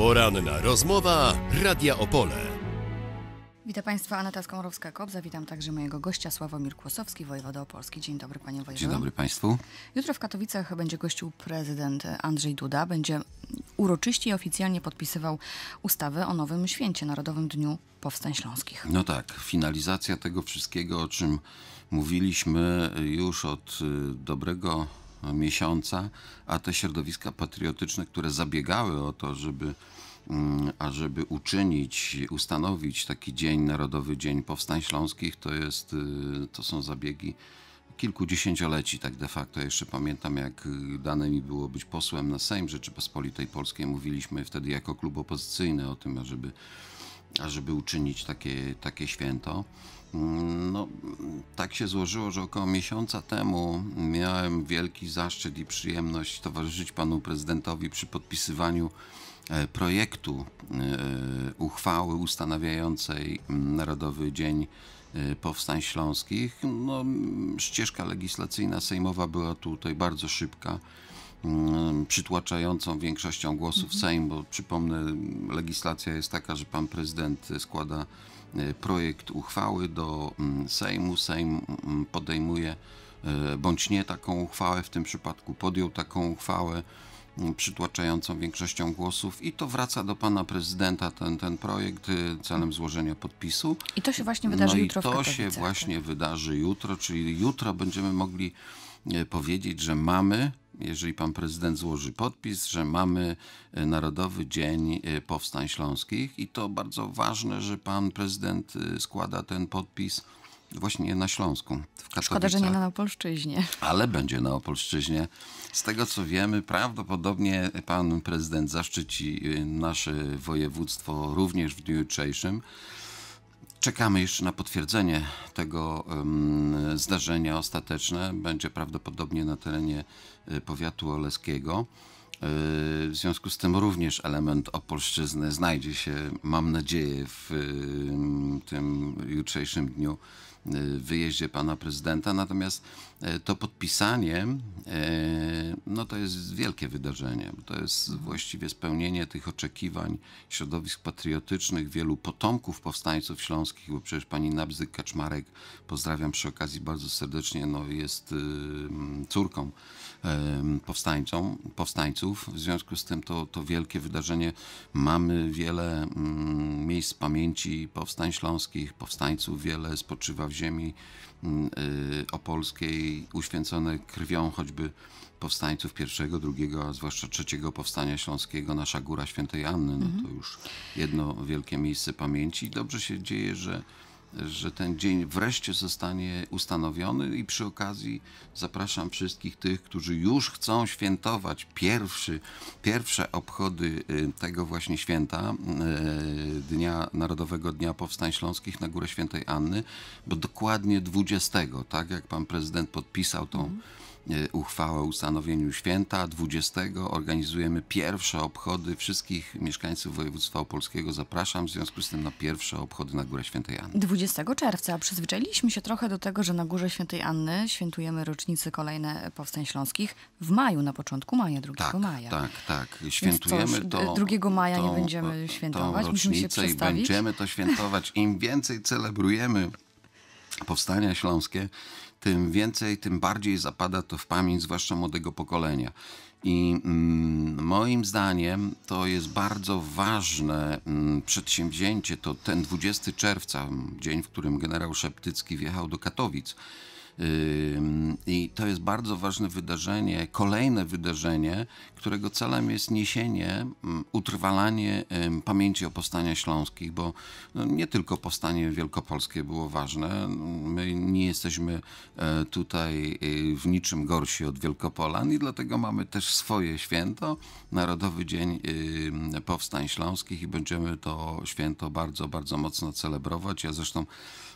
Poranna rozmowa Radia Opole. Witam Państwa, Aneta Skomorowska-Kop. Zawitam także mojego gościa Sławomir Kłosowski, wojewoda opolski. Dzień dobry Panie wojewodo. Dzień dobry Państwu. Jutro w Katowicach będzie gościł prezydent Andrzej Duda. Będzie uroczyście i oficjalnie podpisywał ustawę o nowym święcie, Narodowym Dniu Powstań Śląskich. No tak, finalizacja tego wszystkiego, o czym mówiliśmy już od y, dobrego miesiąca, a te środowiska patriotyczne, które zabiegały o to, żeby mm, żeby uczynić, ustanowić taki dzień, Narodowy Dzień Powstań Śląskich, to, jest, y, to są zabiegi kilkudziesięcioleci tak de facto. Jeszcze pamiętam, jak dane mi było być posłem na Sejm Rzeczypospolitej Polskiej. Mówiliśmy wtedy jako klub opozycyjny o tym, ażeby żeby ażeby uczynić takie, takie święto. Mm, no, tak się złożyło, że około miesiąca temu miałem wielki zaszczyt i przyjemność towarzyszyć panu prezydentowi przy podpisywaniu e, projektu e, uchwały ustanawiającej mm, Narodowy Dzień e, Powstań Śląskich. No, ścieżka legislacyjna sejmowa była tutaj bardzo szybka. Mm, przytłaczającą większością głosów mhm. Sejm, bo przypomnę, legislacja jest taka, że pan prezydent składa e, projekt uchwały do mm, Sejmu. Sejm mm, podejmuje e, bądź nie taką uchwałę, w tym przypadku podjął taką uchwałę przytłaczającą większością głosów i to wraca do pana prezydenta ten, ten projekt e, celem złożenia podpisu. I to się właśnie wydarzy no jutro. I to się tak. właśnie wydarzy jutro, czyli jutro będziemy mogli powiedzieć, że mamy jeżeli pan prezydent złoży podpis, że mamy e, Narodowy Dzień e, Powstań Śląskich i to bardzo ważne, że pan prezydent e, składa ten podpis właśnie na Śląsku, w Katowicach. Szkoda, że nie na Opolszczyźnie. Ale będzie na Opolszczyźnie. Z tego co wiemy, prawdopodobnie pan prezydent zaszczyci nasze województwo również w dniu jutrzejszym. Czekamy jeszcze na potwierdzenie tego zdarzenia ostateczne. Będzie prawdopodobnie na terenie e, powiatu oleskiego. E, w związku z tym również element opolszczyzny znajdzie się, mam nadzieję, w tym jutrzejszym dniu Y, wyjeździe pana prezydenta. Natomiast y, to podpisanie, y, no to jest wielkie wydarzenie. To jest właściwie spełnienie tych oczekiwań środowisk patriotycznych, wielu potomków powstańców śląskich, bo przecież pani Nabzyk Kaczmarek, pozdrawiam przy okazji bardzo serdecznie, no jest mm, córką powstańcą, powstańców. W związku z tym to, to wielkie wydarzenie. Mamy wiele mm, miejsc pamięci powstań śląskich, powstańców wiele spoczywa w ziemi mm, y, opolskiej, uświęcone krwią choćby powstańców pierwszego, drugiego, a zwłaszcza trzeciego powstania śląskiego, nasza Góra Świętej Anny, no mhm. to już jedno wielkie miejsce pamięci. Dobrze się dzieje, że że ten dzień wreszcie zostanie ustanowiony i przy okazji zapraszam wszystkich tych, którzy już chcą świętować pierwszy, pierwsze obchody y, tego właśnie święta, y, Dnia Narodowego Dnia Powstań Śląskich na Górę Świętej Anny, bo dokładnie 20, tak jak pan prezydent podpisał tą mm E, uchwałę o ustanowieniu święta. 20 organizujemy pierwsze obchody wszystkich mieszkańców województwa opolskiego. Zapraszam w związku z tym na pierwsze obchody na Górę Świętej Anny. 20 czerwca przyzwyczailiśmy się trochę do tego, że na Górze Świętej Anny świętujemy rocznicy kolejne powstań śląskich w maju, na początku maja, 2 tak, maja. Tak, tak. Świętujemy to. 2 maja tą, nie będziemy świętować, musimy się przestawić. będziemy to świętować. Im więcej celebrujemy powstania śląskie, tym więcej, tym bardziej zapada to w pamięć, zwłaszcza młodego pokolenia. I mm, moim zdaniem to jest bardzo ważne mm, przedsięwzięcie. To ten 20 czerwca, dzień, w którym generał Szeptycki wjechał do Katowic. I to jest bardzo ważne wydarzenie, kolejne wydarzenie, którego celem jest niesienie, mm, utrwalanie pamięci o powstaniach śląskich, bo no, nie tylko powstanie wielkopolskie było ważne. My nie jesteśmy e, tutaj y, w niczym gorsi od Wielkopolan i dlatego mamy też swoje święto, Narodowy Dzień y, Powstań Śląskich i będziemy to święto bardzo, bardzo mocno celebrować. Ja zresztą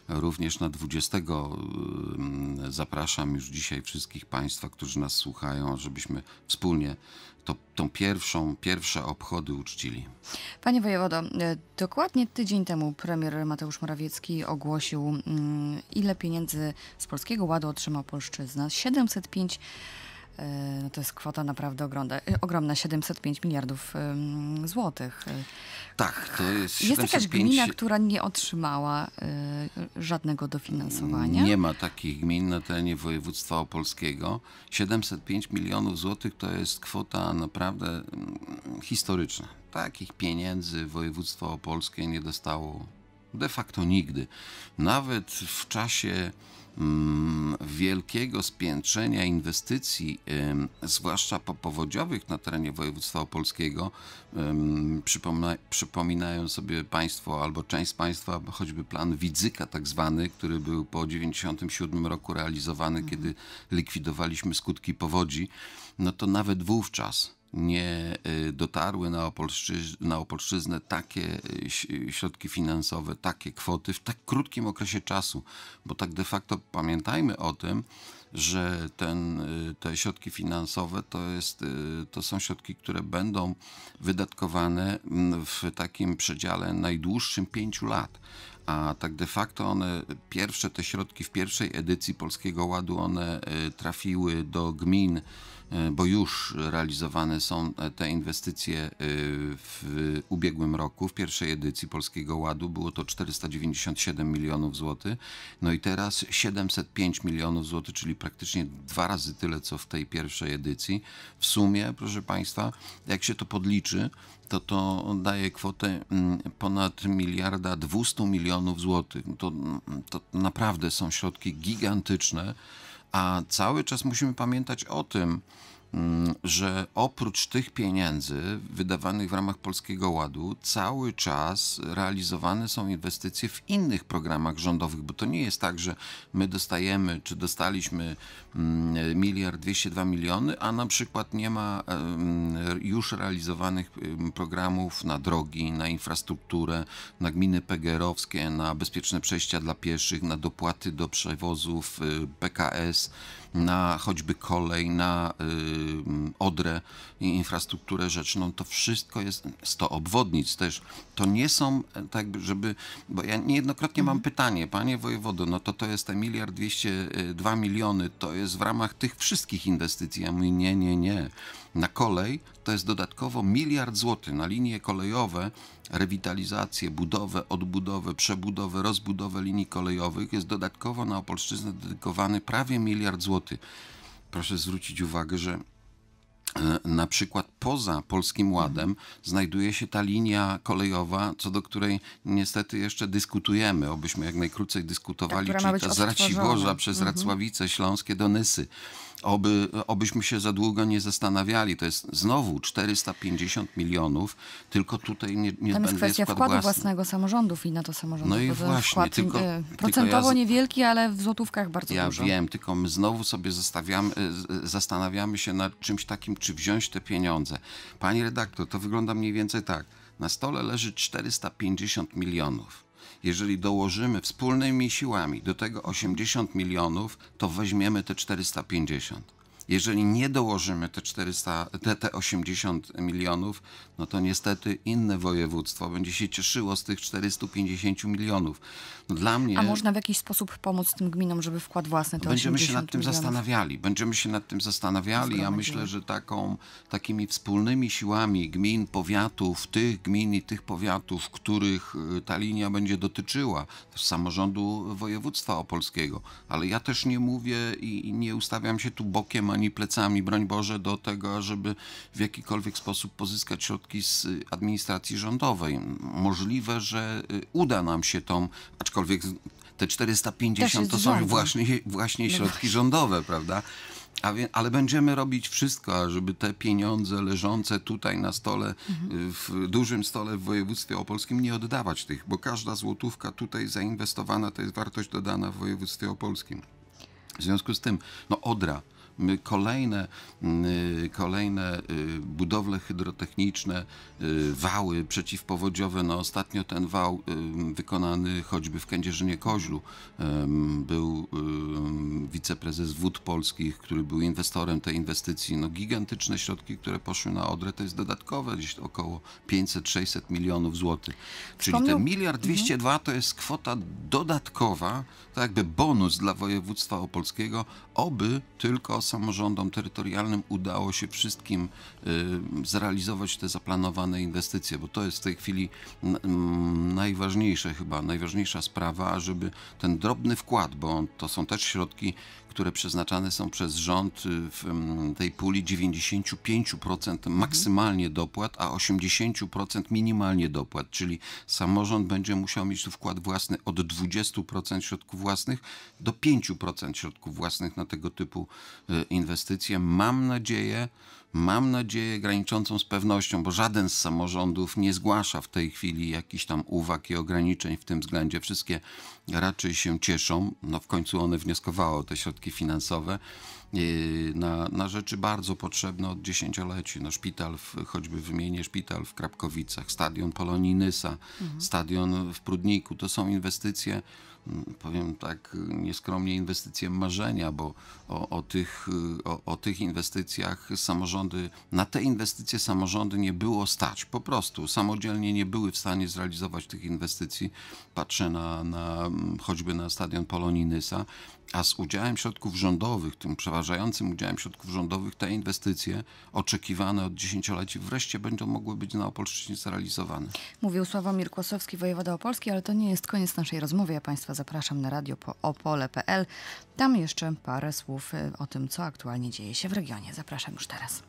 również na 20 y, zapraszam już dzisiaj wszystkich Państwa, którzy nas słuchają, żebyśmy wspólnie to, tą pierwszą, pierwsze obchody uczcili. Panie wojewodo, y, dokładnie tydzień temu premier Mateusz Morawiecki ogłosił, mm, ile pieniędzy z Polskiego Ładu otrzyma Polszczyzna. 705 E, no to jest kwota naprawdę ogromna, e, ogromna 705 miliardów złotych. E, tak, to jest 705... Jest jakaś gmina, która nie otrzymała żadnego dofinansowania? Nie ma takich gmin na terenie województwa opolskiego. 705 milionów złotych to jest kwota naprawdę mm, historyczna. Takich pieniędzy województwo opolskie nie dostało De facto nigdy. Nawet w czasie mm, wielkiego spiętrzenia inwestycji, zwłaszcza popowodziowych na terenie województwa opolskiego. Przypomina, przypominają sobie Państwo albo część z Państwa choćby plan Widzyka tak zwany, który był po 1997 roku realizowany, kiedy mhm. likwidowaliśmy skutki powodzi. No to nawet wówczas nie y, dotarły na, Opolszczyz na Opolszczyznę takie y, środki finansowe, takie kwoty w tak krótkim okresie czasu, bo tak de facto pamiętajmy o tym, że ten, y, te środki finansowe to, jest, to są środki, które będą wydatkowane mm, w takim przedziale najdłuższym pięciu lat. A tak de facto one, pierwsze te środki w pierwszej edycji Polskiego Ładu, one trafiły do gmin E, bo już realizowane są e, te inwestycje e, w ubiegłym roku. W pierwszej edycji Polskiego Ładu było to 497 milionów złotych, no i teraz 705 milionów złotych, czyli praktycznie dwa razy tyle, co w tej pierwszej edycji. W sumie, proszę Państwa, jak się to podliczy, to to daje kwotę mm, ponad miliarda 200 milionów złotych. No to, mm, to naprawdę są środki gigantyczne a cały czas musimy pamiętać o tym, Mm, że oprócz tych pieniędzy wydawanych w ramach Polskiego Ładu cały czas realizowane są inwestycje w innych programach rządowych, bo to nie jest tak, że my dostajemy, czy dostaliśmy mm, miliard 202 miliony, a na przykład nie ma już realizowanych programów na drogi, na infrastrukturę, na gminy pegerowskie, na bezpieczne przejścia dla pieszych, na dopłaty do przewozów y, PKS, na choćby kolej, na Odrę i infrastrukturę rzeczną, no to wszystko jest 100 obwodnic też. To nie są e, tak, żeby, bo ja niejednokrotnie mhm. mam pytanie, panie wojewodo, no to to jest te miliard 202 e, miliony, to jest w ramach tych wszystkich inwestycji. Ja mówię, nie, nie, nie. Na kolej to jest dodatkowo miliard złotych na linie kolejowe, rewitalizację, budowę, odbudowę, przebudowę, rozbudowę linii kolejowych jest dodatkowo na Opolszczyznę dedykowany prawie miliard złotych. Proszę zwrócić uwagę, że e, na przykład poza Polskim Ładem znajduje się ta linia kolejowa, co do której niestety jeszcze dyskutujemy, obyśmy jak najkrócej dyskutowali, tak, czyli ta z Raciborza przez mhm. Racławice Śląskie do Nysy. Oby, obyśmy się za długo nie zastanawiali. To jest znowu 450 milionów, tylko tutaj nie, nie Tam jest kwestia wkładu własny. własnego samorządów i na to samorząd. No i właśnie, wkład, tylko, procentowo y, tylko ja, niewielki, ale w złotówkach bardzo ja dużo. Ja wiem, tylko my znowu sobie y, y, zastanawiamy się nad czymś takim, czy wziąć te pieniądze. Pani redaktor, to wygląda mniej więcej tak. Na stole leży 450 milionów jeżeli dołożymy wspólnymi siłami do tego 80 milionów, to weźmiemy te 450 jeżeli nie dołożymy te 400, te, te 80 milionów, no to niestety inne województwo będzie się cieszyło z tych 450 milionów. No dla mnie... A można w jakiś sposób pomóc tym gminom, żeby wkład własny to Będziemy się nad tym milionów. zastanawiali. Będziemy się nad tym zastanawiali. Ja myślę, że taką, takimi wspólnymi siłami gmin, powiatów, tych gmin i tych powiatów, których y, ta linia będzie dotyczyła, też samorządu województwa opolskiego. Ale ja też nie mówię i, i nie ustawiam się tu bokiem ani plecami, broń Boże, do tego, żeby w jakikolwiek sposób pozyskać środki z administracji rządowej. Możliwe, że y, uda nam się tą, aczkolwiek te 450 to są właśnie, właśnie no środki rządowe, prawda? Wie, ale będziemy robić wszystko, żeby te pieniądze leżące tutaj na stole, mhm. w dużym stole w województwie opolskim nie oddawać tych, bo każda złotówka tutaj zainwestowana to jest wartość dodana w województwie opolskim. W związku z tym, no Odra, kolejne, mm, y, kolejne y, budowle hydrotechniczne, y, wały przeciwpowodziowe. No, ostatnio ten wał wykonany choćby w Kędzierzynie Koźlu był wiceprezes Wód Polskich, który był inwestorem tej inwestycji. No, gigantyczne środki, które poszły na Odrę, to jest dodatkowe gdzieś około 500-600 milionów złotych. Czyli Wspomniał... ten miliard 202 mhm. to jest kwota dodatkowa, to jakby bonus dla województwa opolskiego, oby tylko samorządom terytorialnym udało się wszystkim y, zrealizować te zaplanowane inwestycje, bo to jest w tej chwili mm, najważniejsze chyba, najważniejsza sprawa, żeby ten drobny wkład, bo to są też środki, które przeznaczane są przez rząd y, w mm, tej puli 95% mhm. maksymalnie dopłat, a 80% minimalnie dopłat, czyli samorząd będzie musiał mieć tu wkład własny od 20% środków własnych do 5% środków własnych na tego typu y, Y, inwestycje. Mam nadzieję, mam nadzieję, graniczącą z pewnością, bo żaden z samorządów nie zgłasza w tej chwili jakichś tam uwag i ograniczeń w tym względzie. Wszystkie raczej się cieszą. No w końcu one wnioskowały o te środki finansowe yy, na, na rzeczy bardzo potrzebne od dziesięcioleci. No szpital, w, choćby wymienię szpital w Krapkowicach, stadion Poloninysa, mhm. stadion w Prudniku. To są inwestycje, mm, powiem tak nieskromnie, inwestycje marzenia, bo o, o tych, y, o, o tych inwestycjach samorząd samorządy, na te inwestycje samorządy nie było stać. Po prostu samodzielnie nie były w stanie zrealizować tych inwestycji. Patrzę na, na mm, choćby na stadion Poloninysa, a z udziałem środków rządowych, tym przeważającym udziałem środków rządowych, te inwestycje oczekiwane od dziesięcioleci wreszcie będą mogły być na Opolszczyźnie zrealizowane. Mówił Sławomir Kłosowski, wojewoda opolski, ale to nie jest koniec naszej rozmowy. Ja Państwa zapraszam na radio po opole.pl. Tam jeszcze parę słów y, o tym, co aktualnie dzieje się w regionie. Zapraszam już teraz.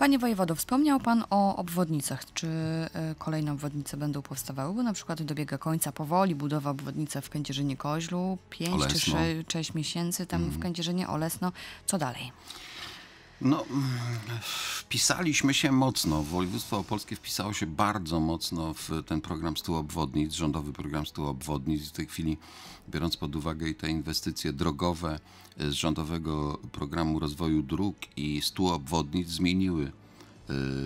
Panie wojewodo, wspomniał Pan o obwodnicach. Czy e, kolejne obwodnice będą powstawały? Bo na przykład dobiega końca powoli budowa obwodnicy w Kędzierzynie-Koźlu, 5 Olesno. czy 6, miesięcy tam mm. w mhm. Kędzierzynie, Olesno. Co dalej? No, wpisaliśmy się mocno. Województwo Opolskie wpisało się bardzo mocno w ten program stu obwodnic, rządowy program stu obwodnic. W tej chwili, biorąc pod uwagę i te inwestycje drogowe z rządowego programu rozwoju dróg i stu obwodnic, zmieniły e,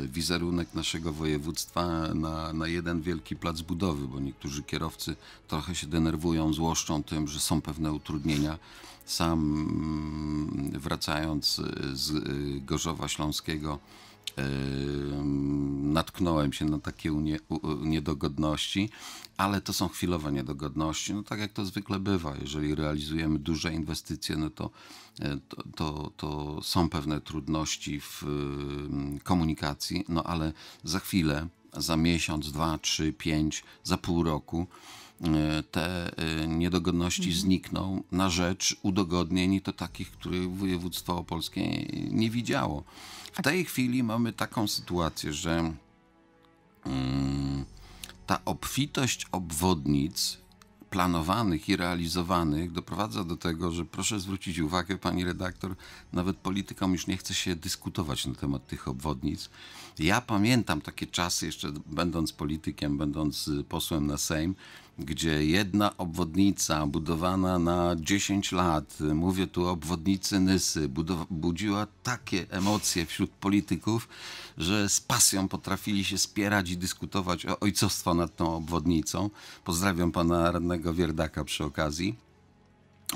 wizerunek naszego województwa na, na jeden wielki plac budowy, bo niektórzy kierowcy trochę się denerwują, złoszczą tym, że są pewne utrudnienia sam mm, wracając z y, Gorzowa Śląskiego, y, natknąłem się na takie niedogodności, ale to są chwilowe niedogodności. No tak jak to zwykle bywa, jeżeli realizujemy duże inwestycje, no to, e, to, to, to są pewne trudności w y, komunikacji, no ale za chwilę, za miesiąc, dwa, trzy, pięć, za pół roku Y, te y, niedogodności mhm. znikną na rzecz udogodnień i to takich, których województwo opolskie nie widziało. W tak. tej chwili mamy taką sytuację, że y, ta obfitość obwodnic planowanych i realizowanych doprowadza do tego, że proszę zwrócić uwagę, pani redaktor, nawet politykom już nie chce się dyskutować na temat tych obwodnic. Ja pamiętam takie czasy, jeszcze będąc politykiem, będąc posłem na Sejm, gdzie jedna obwodnica budowana na 10 lat, mówię tu o obwodnicy Nysy, budziła takie emocje wśród polityków, że z pasją potrafili się spierać i dyskutować o ojcostwo nad tą obwodnicą. Pozdrawiam pana radnego Wierdaka przy okazji.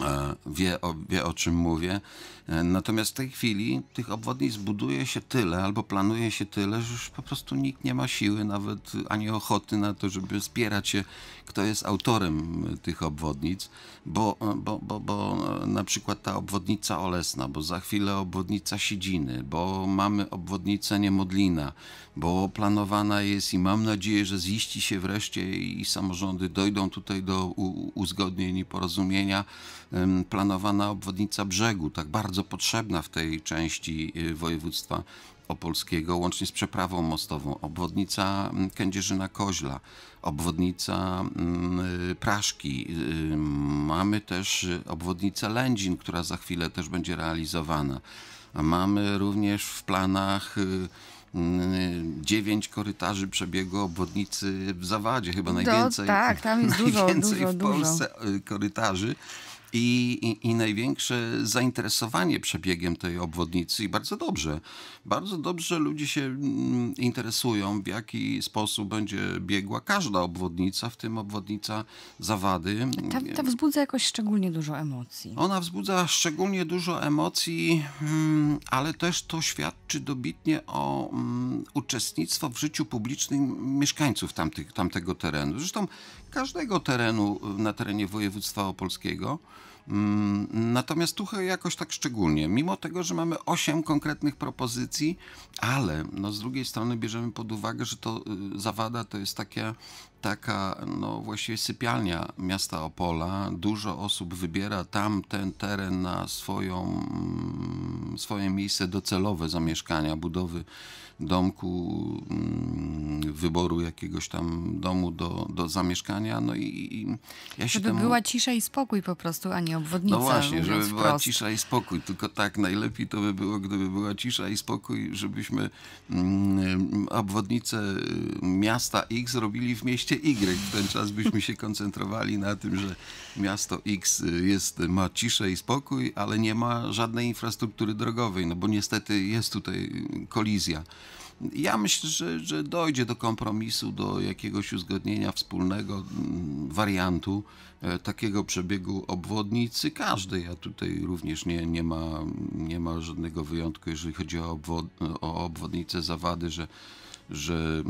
E, wie o, wie o czym mówię. E, natomiast w tej chwili tych obwodnic buduje się tyle, albo planuje się tyle, że już po prostu nikt nie ma siły, nawet ani ochoty na to, żeby spierać się, kto jest autorem e, tych obwodnic, bo, bo, bo, bo na przykład ta obwodnica Olesna, bo za chwilę obwodnica Siedziny, bo mamy obwodnicę Niemodlina, bo planowana jest i mam nadzieję, że ziści się wreszcie i samorządy dojdą tutaj do uzgodnień i porozumienia, planowana obwodnica brzegu, tak bardzo potrzebna w tej części y, województwa opolskiego, łącznie z przeprawą mostową, obwodnica Kędzierzyna-Koźla, obwodnica y, Praszki, y, mamy też obwodnicę Lędzin, która za chwilę też będzie realizowana. Mamy również w planach dziewięć korytarzy przebiegu obwodnicy w Zawadzie, chyba najwięcej, Do, tak, tam jest dużo, najwięcej dużo, w Polsce dużo. korytarzy. I, i, I, największe zainteresowanie przebiegiem tej obwodnicy i bardzo dobrze. Bardzo dobrze ludzie się mm, interesują, w jaki sposób będzie biegła każda obwodnica, w tym obwodnica Zawady. Ta, ta wzbudza jakoś szczególnie dużo emocji. Ona wzbudza szczególnie dużo emocji, mm, ale też to świadczy dobitnie o mm, uczestnictwo w życiu publicznym mieszkańców tamtych, tamtego terenu. Zresztą każdego terenu na terenie województwa opolskiego. Mm, natomiast Tuchel jakoś tak szczególnie, mimo tego, że mamy 8 konkretnych propozycji, ale no z drugiej strony bierzemy pod uwagę, że to y, Zawada to jest takie taka no, właściwie sypialnia miasta Opola. Dużo osób wybiera tam ten teren na swoją, mm, swoje miejsce docelowe zamieszkania, budowy domku, mm, wyboru jakiegoś tam domu do, do zamieszkania. No i, i ja się żeby temu... była cisza i spokój po prostu, a nie obwodnica. No właśnie, żeby była cisza i spokój. Tylko tak najlepiej to by było, gdyby była cisza i spokój, żebyśmy mm, obwodnicę y, miasta X zrobili w mieście mieście Y. W ten czas byśmy się koncentrowali na tym, że miasto X y, jest, ma ciszę i spokój, ale nie ma żadnej infrastruktury drogowej, no bo niestety jest tutaj y, kolizja. Ja myślę, że, że dojdzie do kompromisu, do jakiegoś uzgodnienia wspólnego mm, wariantu e, takiego przebiegu obwodnicy każdej. Ja tutaj również nie, nie, ma, nie ma żadnego wyjątku, jeżeli chodzi o, obwod, o obwodnicę Zawady, że że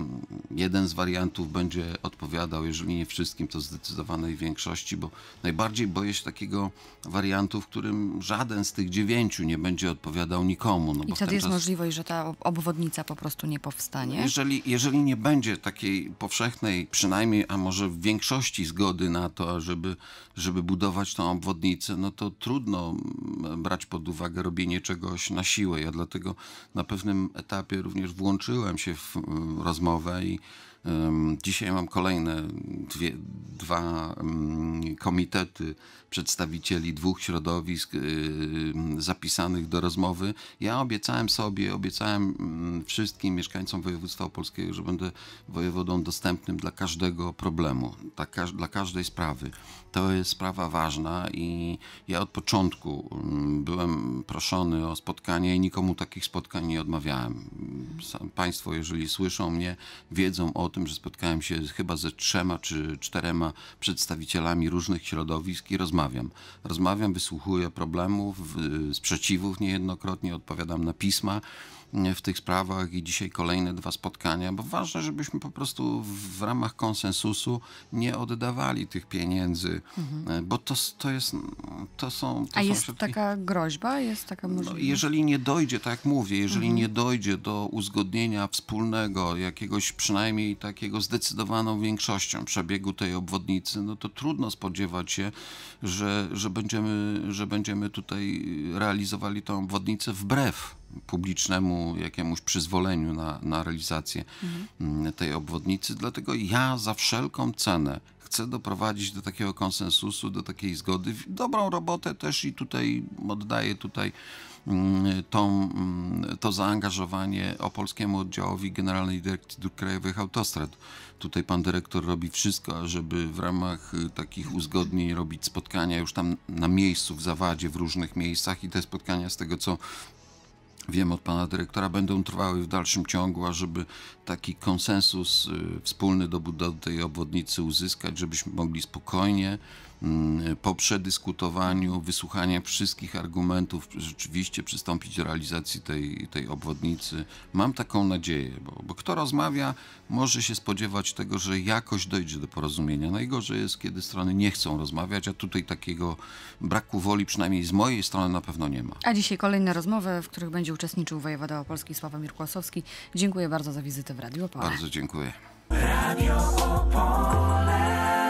jeden z wariantów będzie odpowiadał, jeżeli nie wszystkim, to zdecydowanej większości, bo najbardziej boję się takiego wariantu, w którym żaden z tych dziewięciu nie będzie odpowiadał nikomu. No I wtedy jest czas... możliwość, że ta obwodnica po prostu nie powstanie? Jeżeli, jeżeli nie będzie takiej powszechnej, przynajmniej, a może w większości zgody na to, żeby, żeby budować tą obwodnicę, no to trudno mm, brać pod uwagę robienie czegoś na siłę. Ja dlatego na pewnym etapie również włączyłem się w Y, rozmowę i Dzisiaj mam kolejne dwie, dwa komitety przedstawicieli dwóch środowisk y, zapisanych do rozmowy. Ja obiecałem sobie, obiecałem mm, wszystkim mieszkańcom województwa opolskiego, że będę wojewodą dostępnym dla każdego problemu, dla każdej sprawy. To jest sprawa ważna i ja od początku mm, byłem proszony o spotkanie i nikomu takich spotkań nie odmawiałem. Państwo, jeżeli słyszą mnie, wiedzą o o tym, że spotkałem się chyba ze trzema czy czterema przedstawicielami różnych środowisk i rozmawiam. Rozmawiam, wysłuchuję problemów, sprzeciwów niejednokrotnie, odpowiadam na pisma w tych sprawach i dzisiaj kolejne dwa spotkania, bo ważne, żebyśmy po prostu w ramach konsensusu nie oddawali tych pieniędzy, mhm. bo to, to jest, to są... To A są jest taka groźba, jest taka no, możliwość? No, jeżeli nie dojdzie, tak jak mówię, jeżeli mhm. nie dojdzie do uzgodnienia wspólnego, jakiegoś przynajmniej takiego zdecydowaną większością przebiegu tej obwodnicy, no to trudno spodziewać się, że, że, będziemy, że będziemy tutaj realizowali tą obwodnicę wbrew publicznemu jakiemuś przyzwoleniu na, na realizację mhm. tej obwodnicy. Dlatego ja za wszelką cenę chcę doprowadzić do takiego konsensusu, do takiej zgody. Dobrą robotę też i tutaj oddaję tutaj mm, tą, mm, to zaangażowanie opolskiemu oddziałowi Generalnej Dyrekcji Dróg Krajowych Autostrad. Tutaj pan dyrektor robi wszystko, żeby w ramach y, takich uzgodnień robić spotkania już tam na miejscu, w zawadzie, w różnych miejscach i te spotkania z tego, co wiem od pana dyrektora, będą trwały w dalszym ciągu, ażeby taki konsensus y, wspólny do budowy tej obwodnicy uzyskać, żebyśmy mogli spokojnie Mm, po przedyskutowaniu, wysłuchania wszystkich argumentów, rzeczywiście przystąpić do realizacji tej, tej obwodnicy. Mam taką nadzieję, bo, bo kto rozmawia, może się spodziewać tego, że jakoś dojdzie do porozumienia. Najgorzej jest, kiedy strony nie chcą rozmawiać, a tutaj takiego braku woli, przynajmniej z mojej strony, na pewno nie ma. A dzisiaj kolejne rozmowy, w których będzie uczestniczył wojewoda opolski Sławomir Kłosowski. Dziękuję bardzo za wizytę w Radio Opole. Bardzo dziękuję. Radio Opole.